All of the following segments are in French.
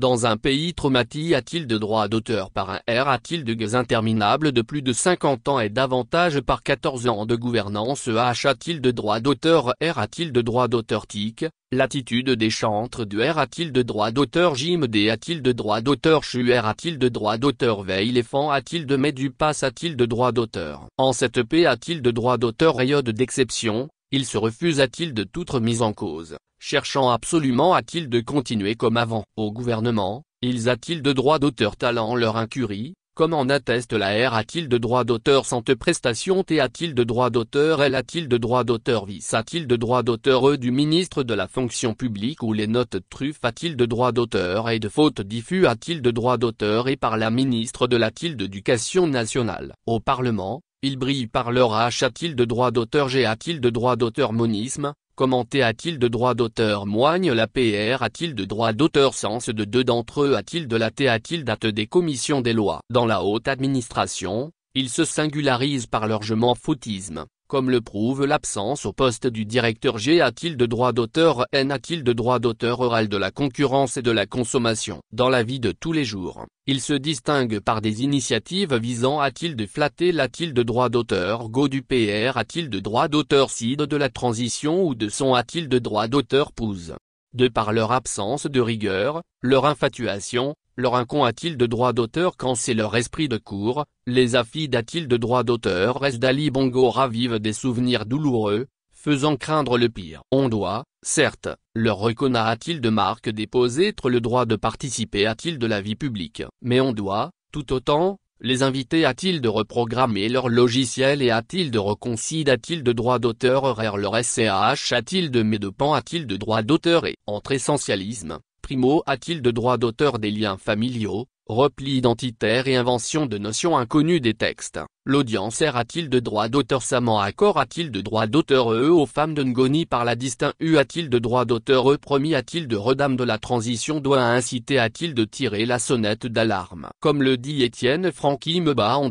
Dans un pays traumatisé a-t-il de droit d'auteur par un R A-t-il de gaz interminable de plus de 50 ans et davantage par 14 ans de gouvernance H A-t-il de droit d'auteur R A-t-il de droit d'auteur TIC L'attitude des chantres du R a-t-il de droit d'auteur Jim D a-t-il de droit d'auteur Chu R a-t-il de droit d'auteur Fan, a-t-il de Médupas a-t-il de droit d'auteur En cette paix a-t-il de droit d'auteur Riode d'exception, il se refuse à t il de toute remise en cause, cherchant absolument à t il de continuer comme avant Au gouvernement, ils a-t-il de droit d'auteur talent leur incurie, comme en atteste la R a-t-il de droit d'auteur sans te prestation T a-t-il de droit d'auteur elle a-t-il de droit d'auteur Vice a-t-il de droit d'auteur E du ministre de la fonction publique ou les notes truffes a-t-il de droit d'auteur et de faute diffus a-t-il de droit d'auteur et par la ministre de la t d'éducation nationale Au Parlement, il brille par leur H a-t-il de droit d'auteur G a-t-il de droit d'auteur Monisme Commenté a-t-il de droit d'auteur Moigne la PR a-t-il de droit d'auteur Sens de deux d'entre eux a-t-il de la T a-t-il date des commissions des lois Dans la haute administration, ils se singularisent par leur je m'en foutisme, comme le prouve l'absence au poste du directeur G a-t-il de droit d'auteur N a-t-il de droit d'auteur oral de la concurrence et de la consommation Dans la vie de tous les jours, il se distingue par des initiatives visant a-t-il de flatter l'a-t-il de droit d'auteur Go du PR a-t-il de droit d'auteur side de la transition ou de son a-t-il de droit d'auteur Pouze de par leur absence de rigueur, leur infatuation, leur incon a-t-il de droit d'auteur quand c'est leur esprit de cours, les affides a-t-il de droit d'auteur reste d'Ali Bongo ravive des souvenirs douloureux, faisant craindre le pire. On doit, certes, leur reconnaître il de marque déposée le droit de participer à-t-il de la vie publique, mais on doit, tout autant, les invités a-t-il de reprogrammer leur logiciel et a-t-il de reconcide a-t-il de droit d'auteur horaire leur SCH a-t-il de médepan a-t-il de droit d'auteur et entre essentialisme, primo a-t-il de droit d'auteur des liens familiaux, repli identitaire et invention de notions inconnues des textes. L'audience a-t-il de droit d'auteur Saman Accor a-t-il de droit d'auteur E aux femmes de Ngoni par la U a-t-il de droit d'auteur E promis a-t-il de redame de la transition doit inciter a-t-il de tirer la sonnette d'alarme Comme le dit Étienne Francky Meba en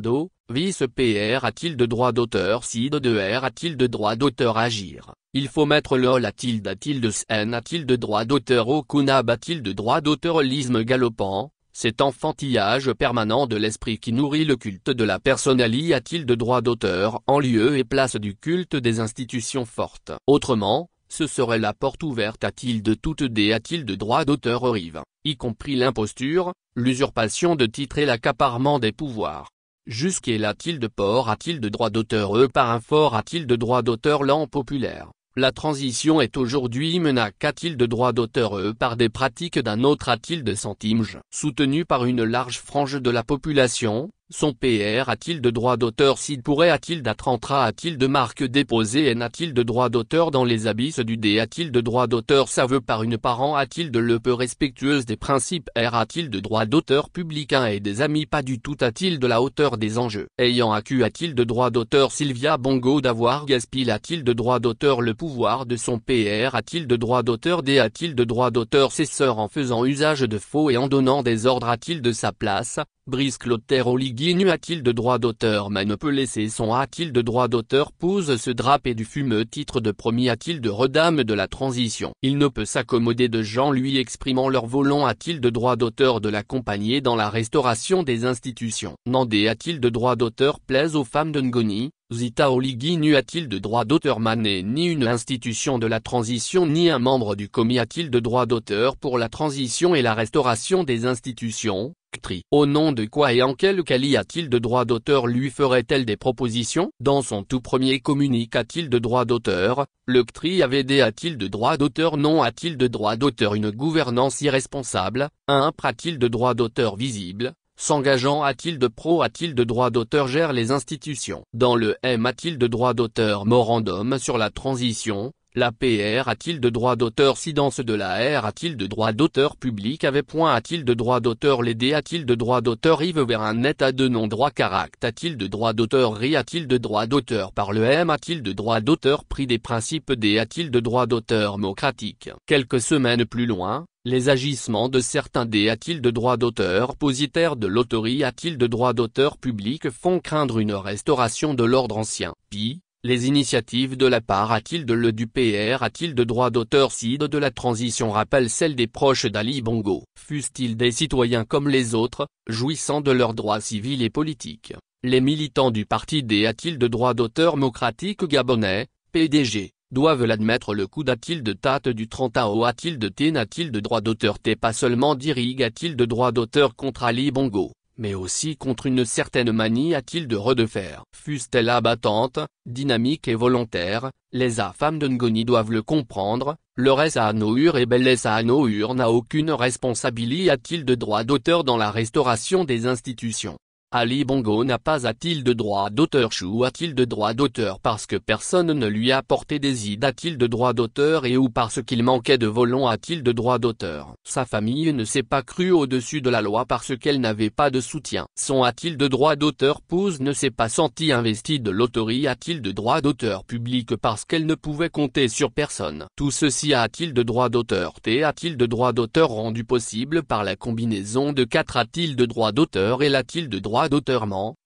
Vice-PR a-t-il de droit d'auteur Sid de R a-t-il de droit d'auteur Agir Il faut mettre le a-t-il a-t-il de n a-t-il de droit d'auteur Okunab a-t-il de droit d'auteur Lisme galopant cet enfantillage permanent de l'esprit qui nourrit le culte de la personnalité a-t-il de droit d'auteur en lieu et place du culte des institutions fortes Autrement, ce serait la porte ouverte à t il de toutes des a-t-il de droit d'auteur rive, y compris l'imposture, l'usurpation de titres et l'accaparement des pouvoirs. Jusqu'à a-t-il de port a-t-il de droit d'auteur eux par un fort a-t-il de droit d'auteur lent populaire la transition est aujourd'hui menacée de droits d'auteur eux par des pratiques d'un autre a-t-il de centimes soutenues par une large frange de la population, son PR a-t-il de droit d'auteur S'il pourrait a-t-il d'attentat A-t-il de marque déposée N a-t-il de droit d'auteur dans les abysses du D A-t-il de droit d'auteur Ça par une parent A-t-il de le peu respectueuse des principes R A-t-il de droit d'auteur publicain et des amis Pas du tout A-t-il de la hauteur des enjeux Ayant accu a-t-il de droit d'auteur Sylvia Bongo d'avoir gaspillé A-t-il de droit d'auteur Le pouvoir de son PR A-t-il de droit d'auteur D a-t-il de droit d'auteur Ses sœurs en faisant usage de faux et en donnant des ordres A-t-il de sa place Brice Clotaire Oliginu a-t-il de droit d'auteur mais peut laisser son A-t-il de droit d'auteur pose ce drapé du fumeux titre de premier A-t-il de redame de la transition Il ne peut s'accommoder de gens lui exprimant leur volant A-t-il de droit d'auteur de l'accompagner dans la restauration des institutions Nandé a-t-il de droit d'auteur plaise aux femmes de Ngoni Zita Oligui a t il de droit d'auteur mané ni une institution de la transition ni un membre du commis a-t-il de droit d'auteur pour la transition et la restauration des institutions, CTRI Au nom de quoi et en quel quali a-t-il de droit d'auteur lui ferait-elle des propositions Dans son tout premier communique a-t-il de droit d'auteur, le CTRI AVD a-t-il de droit d'auteur Non a-t-il de droit d'auteur Une gouvernance irresponsable, un t il de droit d'auteur visible S'engageant a-t-il de pro a-t-il de droit d'auteur gère les institutions Dans le M a-t-il de droit d'auteur Morandum sur la transition, la PR a-t-il de droit d'auteur si dans de la R a-t-il de droit d'auteur public avait point a-t-il de droit d'auteur les D a-t-il de droit d'auteur vers un état de non droit caract a-t-il de droit d'auteur RI a-t-il de droit d'auteur par le M a-t-il de droit d'auteur pris des principes D a-t-il de droit d'auteur mocratique Quelques semaines plus loin, les agissements de certains des a-t-il de droit d'auteur positaire de l'autorie a-t-il de droit d'auteur public font craindre une restauration de l'ordre ancien. Pi, les initiatives de la part à-t-il de Le du PR de droit d'auteur CID de la transition rappellent celles des proches d'Ali Bongo. Fussent-ils des citoyens comme les autres, jouissant de leurs droits civils et politiques, les militants du parti des de droit d'auteur Mocratique gabonais, PDG, doivent l'admettre le coup de Tate du 30 AO à-t-il de droit d'auteur T pas seulement à-t-il de droit d'auteur contre Ali Bongo mais aussi contre une certaine manie a-t-il de redefaire. Fût-elle abattante, dynamique et volontaire, les a de Ngoni doivent le comprendre, leur S à Nour et belle S à n'a aucune responsabilité a-t-il de droit d'auteur dans la restauration des institutions. Ali Bongo n'a pas a-t-il de droit d'auteur Chou a-t-il de droit d'auteur parce que personne ne lui a porté des idées a-t-il de droit d'auteur et ou parce qu'il manquait de volon a-t-il de droit d'auteur Sa famille ne s'est pas crue au-dessus de la loi parce qu'elle n'avait pas de soutien. Son a-t-il de droit d'auteur Pouse ne s'est pas senti investi de l'autorité a-t-il de droit d'auteur public parce qu'elle ne pouvait compter sur personne Tout ceci a-t-il de droit d'auteur T a-t-il de droit d'auteur rendu possible par la combinaison de quatre a-t-il de droit d'auteur et l'a-t-il de droit droit d'auteur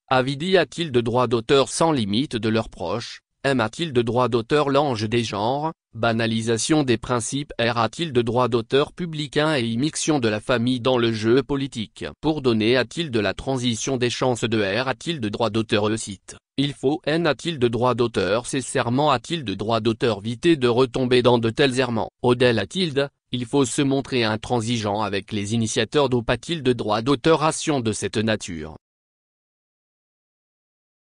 a-t-il de droit d'auteur sans limite de leurs proches, M a-t-il de droit d'auteur l'ange des genres, banalisation des principes R a-t-il de droit d'auteur publicain et immixtion de la famille dans le jeu politique Pour donner a-t-il de la transition des chances de R a-t-il de droit d'auteur E site Il faut N a-t-il de droit d'auteur serments a-t-il de droit d'auteur vité de retomber dans de tels errements Odel a-t-il il faut se montrer intransigeant avec les initiateurs a t il de droit d'auteur ration de cette nature.